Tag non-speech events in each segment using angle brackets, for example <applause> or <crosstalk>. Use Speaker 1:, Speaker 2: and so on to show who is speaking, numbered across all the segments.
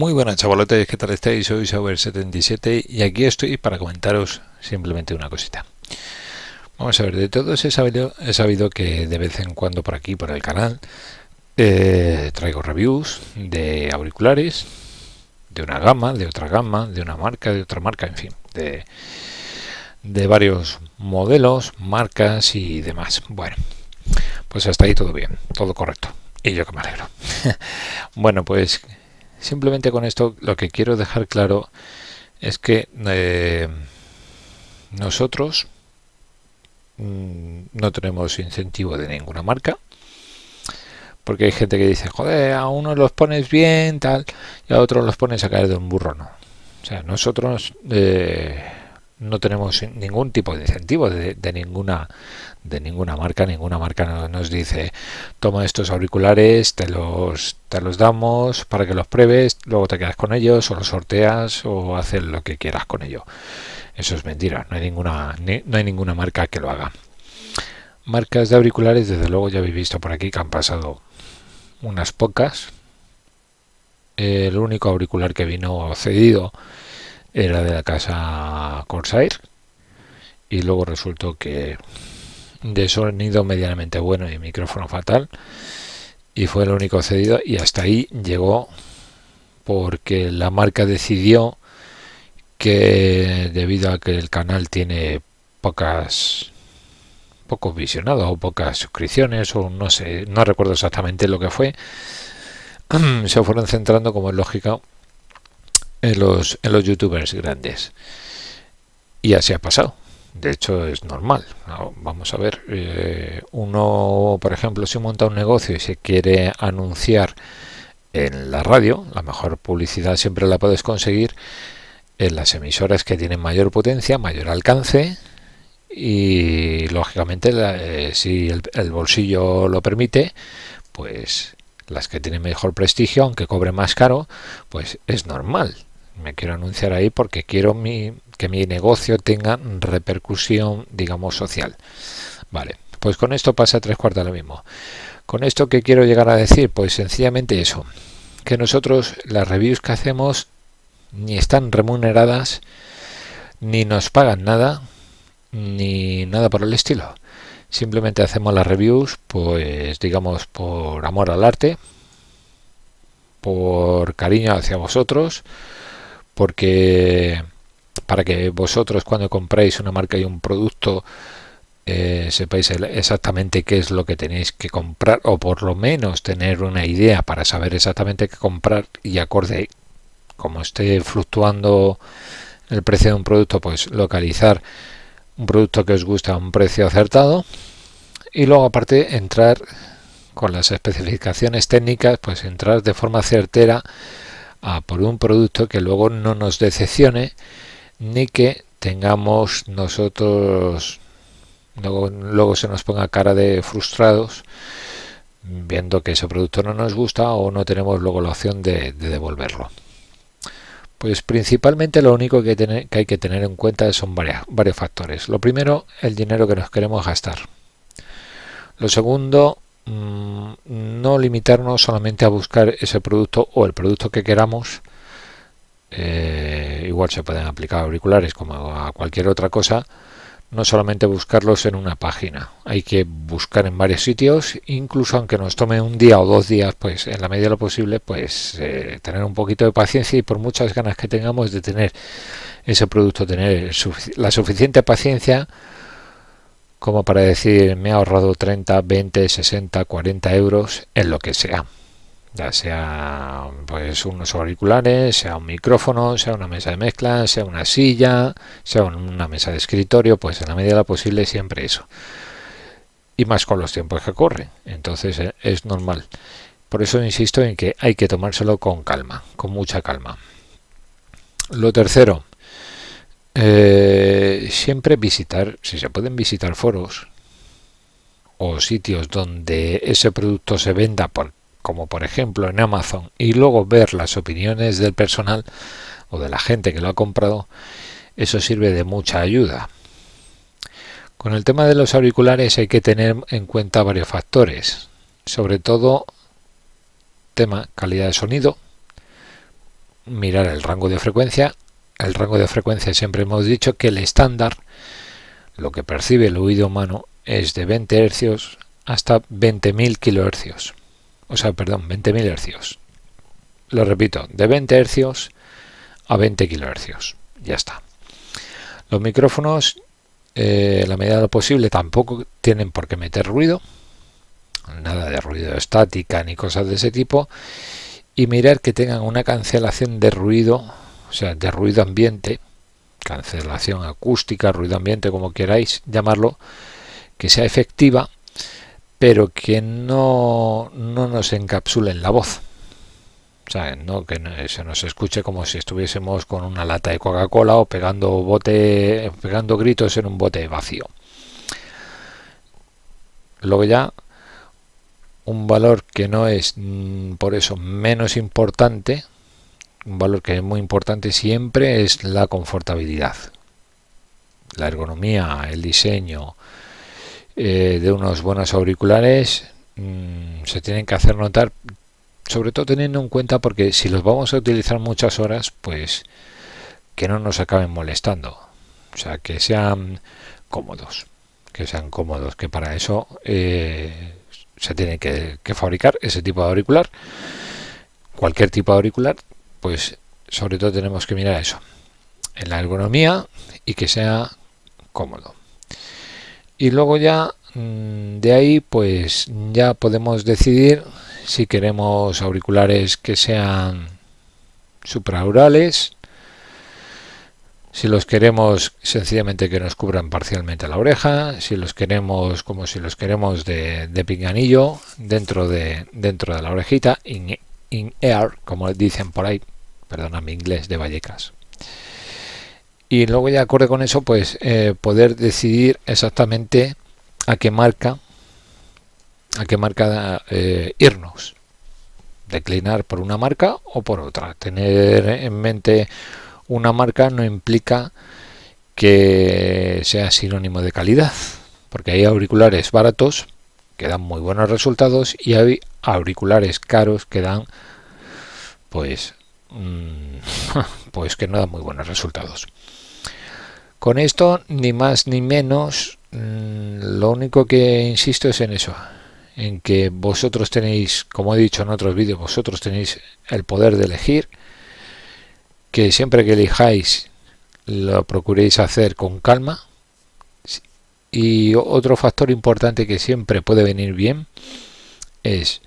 Speaker 1: Muy buenas chavalotes, ¿qué tal estáis? Soy Sauber77 y aquí estoy para comentaros simplemente una cosita. Vamos a ver, de todos he sabido, he sabido que de vez en cuando por aquí, por el canal, eh, traigo reviews de auriculares, de una gama, de otra gama, de una marca, de otra marca, en fin, de, de varios modelos, marcas y demás. Bueno, pues hasta ahí todo bien, todo correcto. Y yo que me alegro. <laughs> bueno, pues Simplemente con esto lo que quiero dejar claro es que eh, nosotros mm, no tenemos incentivo de ninguna marca. Porque hay gente que dice, joder, a uno los pones bien, tal, y a otro los pones a caer de un burro, no. O sea, nosotros eh, no tenemos ningún tipo de incentivo de, ninguna de ninguna marca ninguna marca nos dice toma estos auriculares te los te los damos para que los pruebes luego te quedas con ellos o los sorteas o haces lo que quieras con ello eso es mentira no hay ninguna no hay ninguna marca que lo haga marcas de auriculares desde luego ya habéis visto por aquí que han pasado unas pocas el único auricular que vino cedido era de la casa Corsair y luego resultó que de sonido medianamente bueno y micrófono fatal y fue el único cedido y hasta ahí llegó porque la marca decidió que debido a que el canal tiene pocas pocos visionados o pocas suscripciones o no sé, no recuerdo exactamente lo que fue, <clears throat> se fueron centrando como es lógico en los, en los youtubers grandes. Y así ha pasado. De hecho, es normal. Ah, vamos a ver, eh, uno, por ejemplo, si monta un negocio y se quiere anunciar en la radio, la mejor publicidad siempre la puedes conseguir en las emisoras que tienen mayor potencia, mayor alcance y, lógicamente, eh, si el, el bolsillo lo permite, pues las que tienen mejor prestigio, aunque cobre más caro, pues es normal me quiero anunciar ahí porque quiero mi, que mi negocio tenga repercusión, digamos, social. Vale, pues con esto pasa tres cuartos lo mismo. Con esto que quiero llegar a decir, pues sencillamente eso, que nosotros las reviews que hacemos ni están remuneradas, ni nos pagan nada, ni nada por el estilo. Simplemente hacemos las reviews, pues digamos, por amor al arte, por cariño hacia vosotros, porque para que vosotros cuando compráis una marca y un producto eh, sepáis exactamente qué es lo que tenéis que comprar o por lo menos tener una idea para saber exactamente qué comprar y acorde como esté fluctuando el precio de un producto pues localizar un producto que os gusta a un precio acertado y luego aparte entrar con las especificaciones técnicas pues entrar de forma certera a por un producto que luego no nos decepcione ni que tengamos nosotros luego, se nos ponga cara de frustrados viendo que ese producto no nos gusta o no tenemos luego la opción de, devolverlo. Pues principalmente lo único que, que, hay que tener en cuenta son varios factores. Lo primero, el dinero que nos queremos gastar. Lo segundo, Mm, no limitarnos solamente a buscar ese producto o el producto que queramos. Eh, igual se pueden aplicar a auriculares como a cualquier otra cosa. No solamente buscarlos en una página, hay que buscar en varios sitios, incluso aunque nos tome un día o dos días, pues en la medida de lo posible, pues eh, tener un poquito de paciencia y por muchas ganas que tengamos de tener ese producto, tener la suficiente paciencia como para decir me he ahorrado 30, 20, 60, 40 euros en lo que sea. Ya sea pues unos auriculares, sea un micrófono, sea una mesa de mezcla, sea una silla, sea una mesa de escritorio, pues en la medida de lo posible siempre eso. Y más con los tiempos que corren. Entonces eh, es normal. Por eso insisto en que hay que tomárselo con calma, con mucha calma. Lo tercero, eh, siempre visitar, si se pueden visitar foros o sitios donde ese producto se venda, como por ejemplo en Amazon, y luego ver las opiniones del personal o de la gente que lo ha comprado, eso sirve de mucha ayuda. Con el tema de los auriculares hay que tener en cuenta varios factores, sobre todo tema calidad de sonido, mirar el rango de frecuencia, el rango de frecuencia siempre hemos dicho que el estándar, lo que percibe el oído humano, es de 20 hercios hasta 20.000 kilohercios. O sea, perdón, 20.000 hercios. Lo repito, de 20 hercios a 20 kilohercios. Ya está. Los micrófonos, eh, la medida posible, tampoco tienen por qué meter ruido. Nada de ruido estática ni cosas de ese tipo. Y mirar que tengan una cancelación de ruido o sea, de ruido ambiente, cancelación acústica, ruido ambiente, como queráis llamarlo, que sea efectiva, pero que no, nos encapsule en la voz. O sea, no, que se nos escuche como si estuviésemos con una lata de Coca-Cola o pegando, bote, pegando gritos en un bote vacío. Luego ya un valor que no es mm, por eso menos importante, un valor que es muy importante siempre es la confortabilidad. La ergonomía, el diseño eh, de unos buenos auriculares mm, se tienen que hacer notar, sobre todo teniendo en cuenta porque si los vamos a utilizar muchas horas, pues que no nos acaben molestando. O sea, que sean cómodos, que sean cómodos, que para eso eh, se tiene que fabricar ese tipo de auricular cualquier tipo de auricular, pues sobre todo tenemos que mirar eso, en la ergonomía y que sea cómodo. Y luego ya mm, de ahí pues ya podemos decidir si queremos auriculares que sean supraurales, si los queremos sencillamente que nos cubran parcialmente la oreja, si los queremos como si los queremos de, pinganillo dentro de, dentro de la orejita, in, in air, como dicen por ahí perdona mi inglés, de Vallecas. Y luego ya acorde con eso, pues eh, poder decidir exactamente a qué marca, a qué marca eh, irnos. Declinar por una marca o por otra. Tener en mente una marca no implica que sea sinónimo de calidad, porque hay auriculares baratos que dan muy buenos resultados y hay auriculares caros que dan pues Mm, <laughs> pues que no da muy buenos resultados. Con esto, ni más ni menos, mm, lo único que insisto es en eso, en que vosotros tenéis, como he dicho en otros vídeos, vosotros tenéis el poder de elegir, que siempre que elijáis lo procuréis hacer con calma. Y otro factor importante que siempre puede venir bien es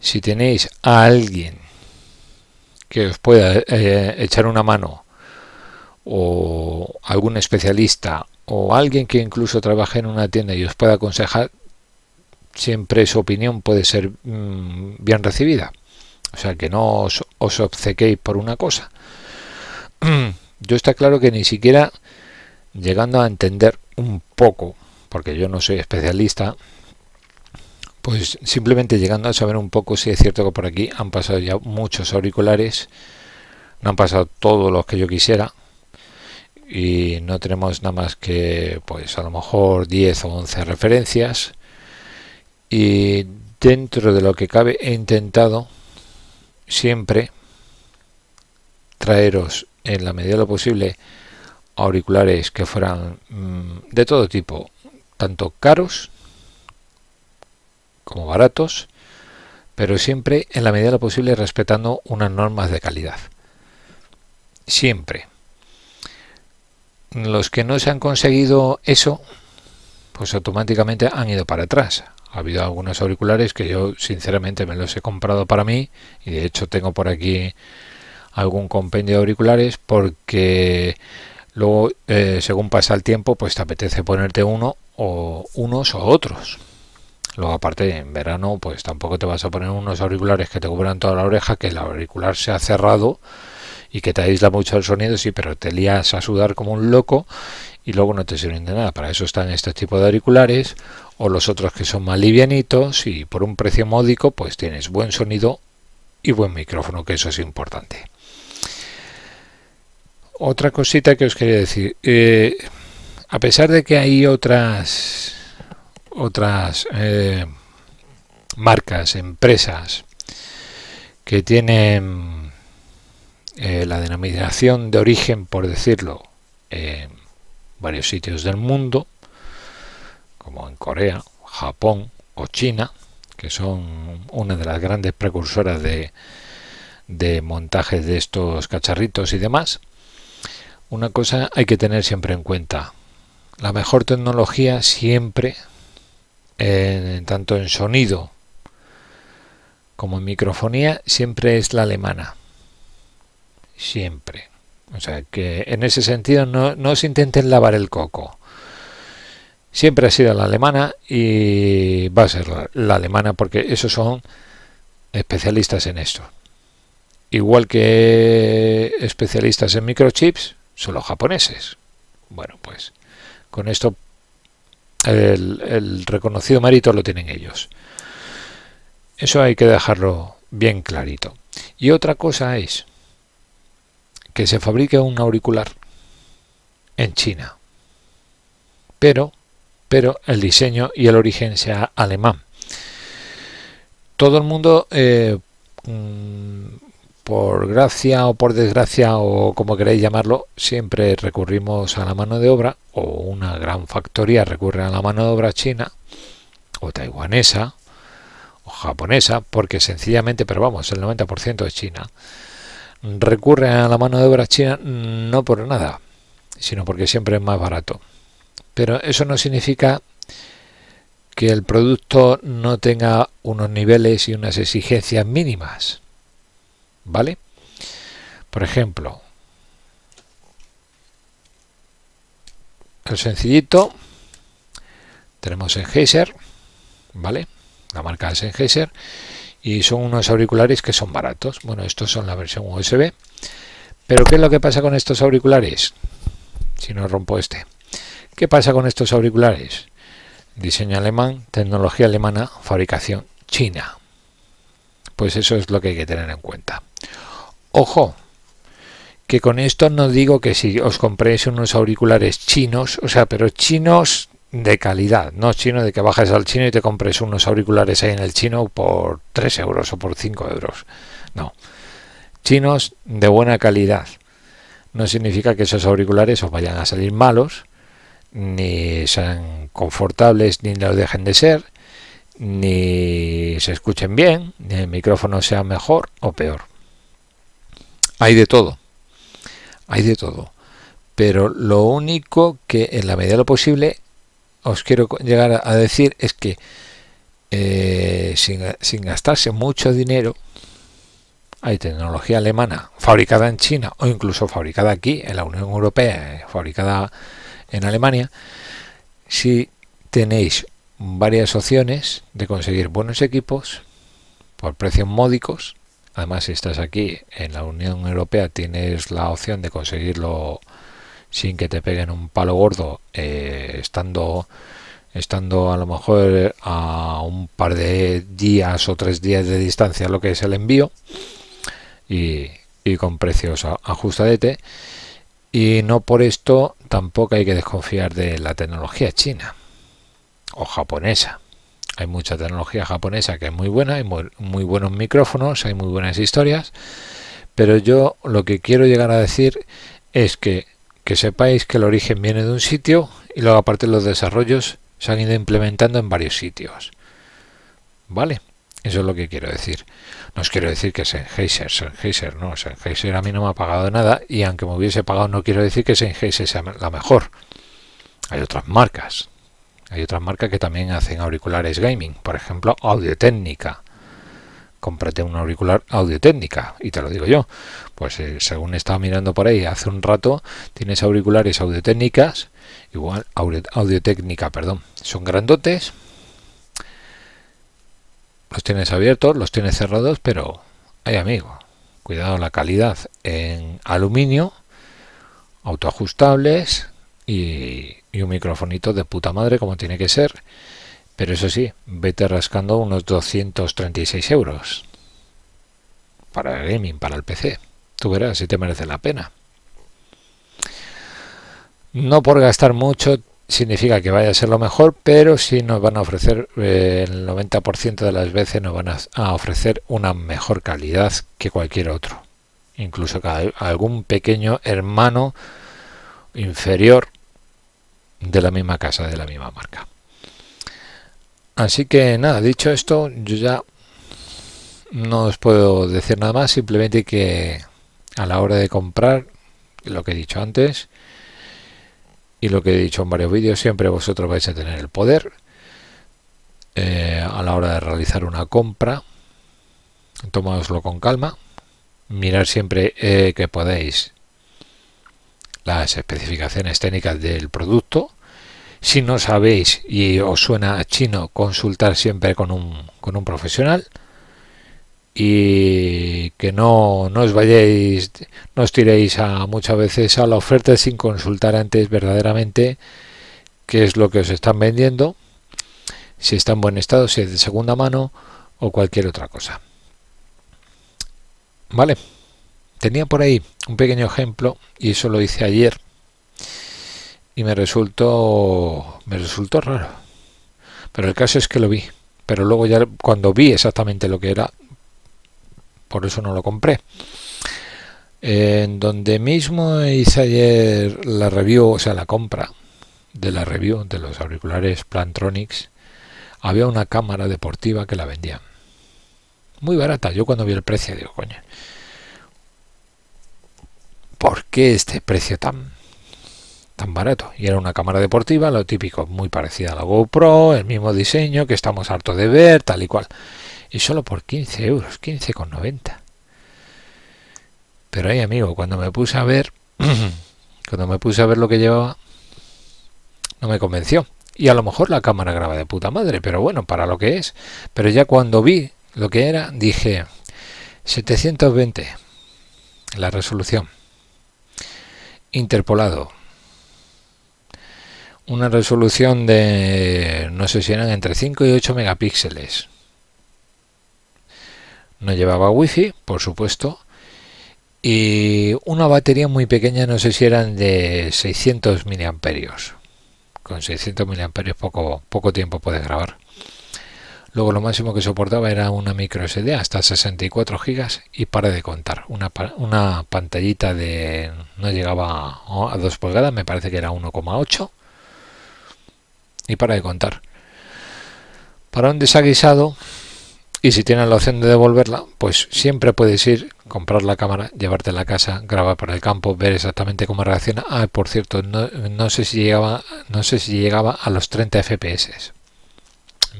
Speaker 1: si tenéis a alguien que os pueda eh, echar una mano o algún especialista o alguien que incluso trabaje en una tienda y os pueda aconsejar, siempre su opinión puede ser mm, bien recibida. O sea, que no os, os obcequéis por una cosa. <clears throat> Yo está claro que ni siquiera llegando a entender un poco, porque yo no soy especialista, pues simplemente llegando a saber un poco si es cierto que por aquí han pasado ya muchos auriculares, no han pasado todos los que yo quisiera y no tenemos nada más que pues a lo mejor 10 o 11 referencias y dentro de lo que cabe he intentado siempre traeros en la medida de lo posible auriculares que fueran mm, de todo tipo, tanto caros como baratos, pero siempre en la medida de lo posible respetando unas normas de calidad. Siempre. Los que no se han conseguido eso, pues automáticamente han ido para atrás. Ha habido algunos auriculares que yo sinceramente me los he comprado para mí y de hecho tengo por aquí algún compendio de auriculares porque luego eh, según pasa el tiempo pues te apetece ponerte uno o unos o otros. Luego aparte en verano pues tampoco te vas a poner unos auriculares que te cubran toda la oreja, que el auricular se ha cerrado y que te aísla mucho el sonido, sí, pero te lías a sudar como un loco y luego no te sirven de nada. Para eso están este tipo de auriculares o los otros que son más livianitos y por un precio módico pues tienes buen sonido y buen micrófono, que eso es importante. Otra cosita que os quería decir, eh, a pesar de que hay otras otras eh, marcas, empresas que tienen eh, la denominación de origen, por decirlo, en varios sitios del mundo, como en Corea, Japón o China, que son una de las grandes precursoras de, de montajes de estos cacharritos y demás, una cosa hay que tener siempre en cuenta. La mejor tecnología siempre en, tanto en sonido como en microfonía, siempre es la alemana. Siempre. O sea, que en ese sentido no, se intenten lavar el coco. Siempre ha sido la alemana y va a ser la alemana porque esos son especialistas en esto. Igual que especialistas en microchips, son los japoneses. Bueno, pues con esto el, reconocido mérito lo tienen ellos. Eso hay que dejarlo bien clarito. Y otra cosa es que se fabrique un auricular en China. Pero, pero el diseño y el origen sea alemán. Todo el mundo eh, mm, por gracia o por desgracia o como queréis llamarlo, siempre recurrimos a la mano de obra o una gran factoría recurre a la mano de obra china o taiwanesa o japonesa porque sencillamente, pero vamos, el 90% es China, recurre a la mano de obra china no por nada, sino porque siempre es más barato. Pero eso no significa que el producto no tenga unos niveles y unas exigencias mínimas ¿Vale? Por ejemplo, el sencillito tenemos en Heiser, ¿vale? La marca es en Heiser y son unos auriculares que son baratos. Bueno, estos son la versión USB. Pero ¿qué es lo que pasa con estos auriculares? Si no rompo este. ¿Qué pasa con estos auriculares? Diseño alemán, tecnología alemana, fabricación china. Pues eso es lo que hay que tener en cuenta. Ojo, que con esto no digo que si os compréis unos auriculares chinos, o sea, pero chinos de calidad, no chino de que bajes al chino y te compres unos auriculares ahí en el chino por 3 euros o por 5 euros. No, chinos de buena calidad. No significa que esos auriculares os vayan a salir malos, ni sean confortables, ni lo dejen de ser, ni se escuchen bien, ni el micrófono sea mejor o peor. Hay de todo, hay de todo. Pero lo único que en la medida de lo posible os quiero llegar a decir es que eh, sin, sin gastarse mucho dinero, hay tecnología alemana fabricada en China o incluso fabricada aquí, en la Unión Europea, eh, fabricada en Alemania, si tenéis varias opciones de conseguir buenos equipos por precios módicos. Además, si estás aquí en la Unión Europea, tienes la opción de conseguirlo sin que te peguen un palo gordo, eh, estando, estando a lo mejor eh, a un par de días o tres días de distancia lo que es el envío y, y con precios ajustadete. Y no por esto tampoco hay que desconfiar de la tecnología china o japonesa. Hay mucha tecnología japonesa que es muy buena, hay muy, buenos micrófonos, hay muy buenas historias, pero yo lo que quiero llegar a decir es que, que sepáis que el origen viene de un sitio y luego aparte los desarrollos se han ido implementando en varios sitios. ¿Vale? Eso es lo que quiero decir. No os quiero decir que Sennheiser, Sennheiser, no, Sennheiser a mí no me ha pagado nada y aunque me hubiese pagado no quiero decir que Sennheiser sea la mejor. Hay otras marcas, hay otras marcas que también hacen auriculares gaming, por ejemplo, Audio Técnica. Cómprate un auricular Audio Técnica, y te lo digo yo. Pues eh, según estaba mirando por ahí hace un rato, tienes auriculares Audio Técnicas, igual Audio, Técnica, perdón. Son grandotes. Los tienes abiertos, los tienes cerrados, pero hay amigo. Cuidado la calidad en aluminio, autoajustables y y un microfonito de puta madre como tiene que ser. Pero eso sí, vete rascando unos 236 euros. Para el gaming, para el PC. Tú verás si te merece la pena. No por gastar mucho significa que vaya a ser lo mejor, pero si nos van a ofrecer, eh, el 90% de las veces nos van a, ofrecer una mejor calidad que cualquier otro. Incluso algún pequeño hermano inferior de la misma casa, de la misma marca. Así que nada, dicho esto, yo ya no os puedo decir nada más, simplemente que a la hora de comprar, lo que he dicho antes y lo que he dicho en varios vídeos, siempre vosotros vais a tener el poder eh, a la hora de realizar una compra. Tomáoslo con calma, mirar siempre eh, que podéis las especificaciones técnicas del producto. Si no sabéis y os suena chino, consultar siempre con un, con un profesional y que no, no, os vayáis, no os tiréis a, muchas veces a la oferta sin consultar antes verdaderamente qué es lo que os están vendiendo, si está en buen estado, si es de segunda mano o cualquier otra cosa. Vale. Tenía por ahí un pequeño ejemplo y eso lo hice ayer y me resultó me resultó raro. Pero el caso es que lo vi, pero luego ya cuando vi exactamente lo que era, por eso no lo compré. En donde mismo hice ayer la review, o sea, la compra de la review de los auriculares Plantronics, había una cámara deportiva que la vendían. Muy barata, yo cuando vi el precio digo, coño, ¿por qué este precio tan, tan barato? Y era una cámara deportiva, lo típico, muy parecida a la GoPro, el mismo diseño que estamos hartos de ver, tal y cual. Y solo por 15 euros, 15,90. Pero ahí, amigo, cuando me puse a ver, <clears throat> cuando me puse a ver lo que llevaba, no me convenció. Y a lo mejor la cámara graba de puta madre, pero bueno, para lo que es. Pero ya cuando vi lo que era, dije 720 la resolución interpolado. Una resolución de, no sé si eran entre 5 y 8 megapíxeles. No llevaba wifi, por supuesto. Y una batería muy pequeña, no sé si eran de 600 miliamperios. Con 600 miliamperios poco, poco tiempo puedes grabar. Luego lo máximo que soportaba era una micro SD hasta 64 GB y para de contar. Una, pantallita de no llegaba a 2 pulgadas, me parece que era 1,8. Y para de contar. Para un desaguisado, y si tienes la opción de devolverla, pues siempre puedes ir, comprar la cámara, llevarte a la casa, grabar para el campo, ver exactamente cómo reacciona. Ah, por cierto, no, sé, si llegaba, no sé si llegaba a los 30 FPS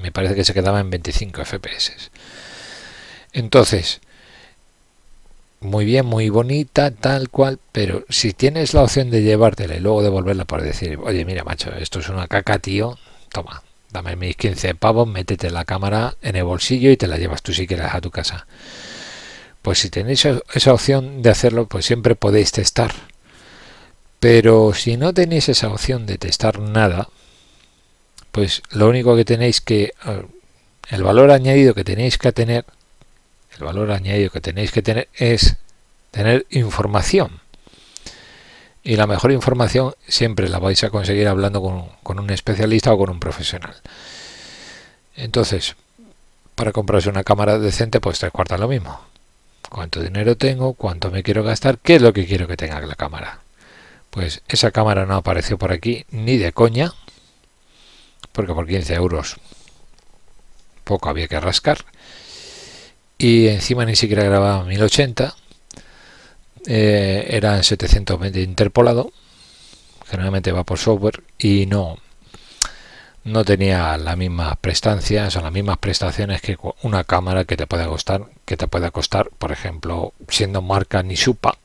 Speaker 1: me parece que se quedaba en 25 FPS. Entonces, muy bien, muy bonita, tal cual, pero si tienes la opción de llevártela y luego devolverla para decir, oye, mira, macho, esto es una caca, tío, toma, dame mis 15 pavos, métete la cámara en el bolsillo y te la llevas tú si quieres a tu casa. Pues si tenéis e-, esa opción de hacerlo, pues siempre podéis testar. Pero si no tenéis esa opción de testar nada, pues lo único que tenéis que eh, el valor añadido que tenéis que tener el valor añadido que tenéis que tener es tener información y la mejor información siempre la vais a conseguir hablando con, un especialista o con un profesional entonces para comprarse una cámara decente pues tres cuartas lo mismo cuánto dinero tengo cuánto me quiero gastar qué es lo que quiero que tenga la cámara pues esa cámara no apareció por aquí ni de coña porque por 15 euros poco había que rascar. Y encima ni siquiera grababa 1080, era en 720 interpolado, generalmente va por software, y no, no tenía las mismas prestancias o las mismas prestaciones que una cámara que te pueda costar, que te puede costar, por ejemplo, siendo marca supa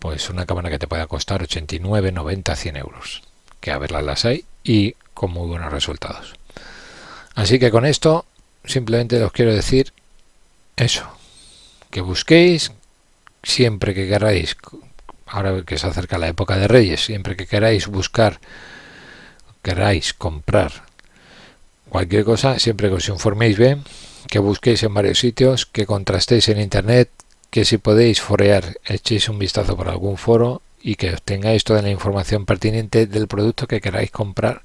Speaker 1: pues una cámara que te pueda costar 89, 90, 100 euros, que a verlas las hay, y con muy buenos resultados. Así que con esto simplemente os quiero decir eso, que busquéis siempre que queráis, ahora que se acerca la época de Reyes, siempre que queráis buscar, queráis comprar cualquier cosa, siempre que os informéis bien, que busquéis en varios sitios, que contrastéis en internet, que si podéis forear, echéis un vistazo por algún foro y que tengáis toda la información pertinente del producto que queráis comprar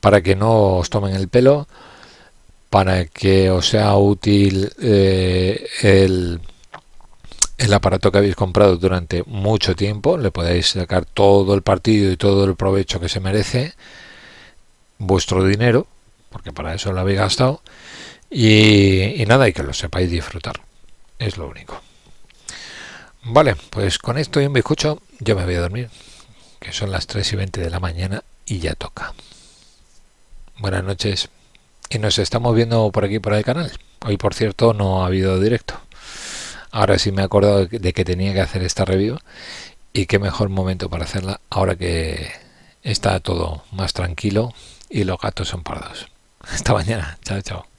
Speaker 1: para que no os tomen el pelo, para que os sea útil eh, el, aparato que habéis comprado durante mucho tiempo, le podáis sacar todo el partido y todo el provecho que se merece, vuestro dinero, porque para eso lo habéis gastado, y, nada, y que lo sepáis disfrutar. Es lo único. Vale, pues con esto yo me escucho, yo me voy a dormir, que son las 3 y 20 de la mañana y ya toca buenas noches. Y nos estamos viendo por aquí, por el canal. Hoy, por cierto, no ha habido directo. Ahora sí me he acordado de que tenía que hacer esta review. Y qué mejor momento para hacerla ahora que está todo más tranquilo y los gatos son pardos. <laughs> Hasta mañana. Chao, chao.